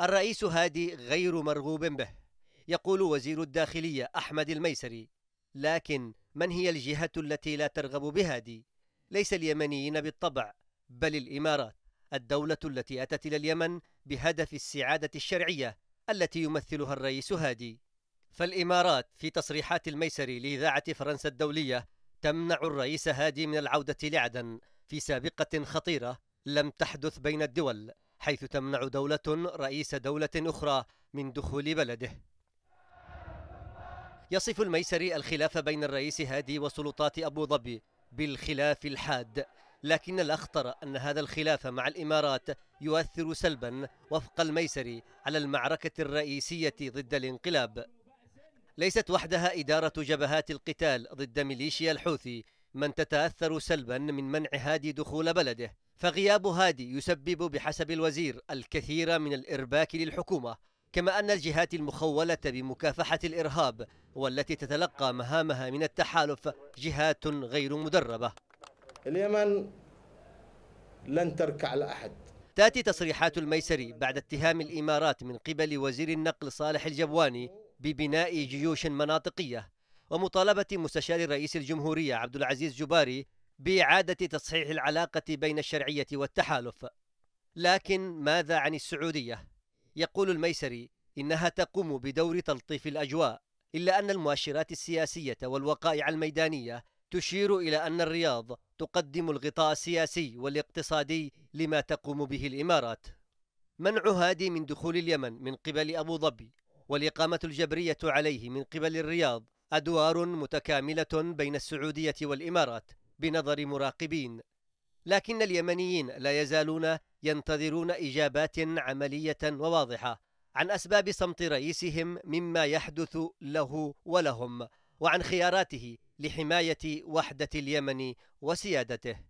الرئيس هادي غير مرغوب به يقول وزير الداخلية أحمد الميسري لكن من هي الجهة التي لا ترغب بهادي؟ ليس اليمنيين بالطبع بل الإمارات الدولة التي أتت إلى اليمن بهدف السعادة الشرعية التي يمثلها الرئيس هادي فالإمارات في تصريحات الميسري لإذاعة فرنسا الدولية تمنع الرئيس هادي من العودة لعدن في سابقة خطيرة لم تحدث بين الدول حيث تمنع دولة رئيس دولة أخرى من دخول بلده يصف الميسري الخلاف بين الرئيس هادي وسلطات أبو ظبي بالخلاف الحاد لكن الأخطر أن هذا الخلاف مع الإمارات يؤثر سلبا وفق الميسري على المعركة الرئيسية ضد الانقلاب ليست وحدها إدارة جبهات القتال ضد ميليشيا الحوثي من تتأثر سلبا من منع هادي دخول بلده فغياب هادي يسبب بحسب الوزير الكثير من الإرباك للحكومة كما أن الجهات المخولة بمكافحة الإرهاب والتي تتلقى مهامها من التحالف جهات غير مدربة اليمن لن تركع لأحد تأتي تصريحات الميسري بعد اتهام الإمارات من قبل وزير النقل صالح الجبواني ببناء جيوش مناطقية ومطالبة مستشار رئيس الجمهورية عبد العزيز جباري بإعادة تصحيح العلاقة بين الشرعية والتحالف لكن ماذا عن السعودية؟ يقول الميسري إنها تقوم بدور تلطيف الأجواء إلا أن المؤشرات السياسية والوقائع الميدانية تشير إلى أن الرياض تقدم الغطاء السياسي والاقتصادي لما تقوم به الإمارات منع هادي من دخول اليمن من قبل أبو ظبي والإقامة الجبرية عليه من قبل الرياض أدوار متكاملة بين السعودية والإمارات بنظر مراقبين لكن اليمنيين لا يزالون ينتظرون إجابات عملية وواضحة عن أسباب صمت رئيسهم مما يحدث له ولهم وعن خياراته لحماية وحدة اليمن وسيادته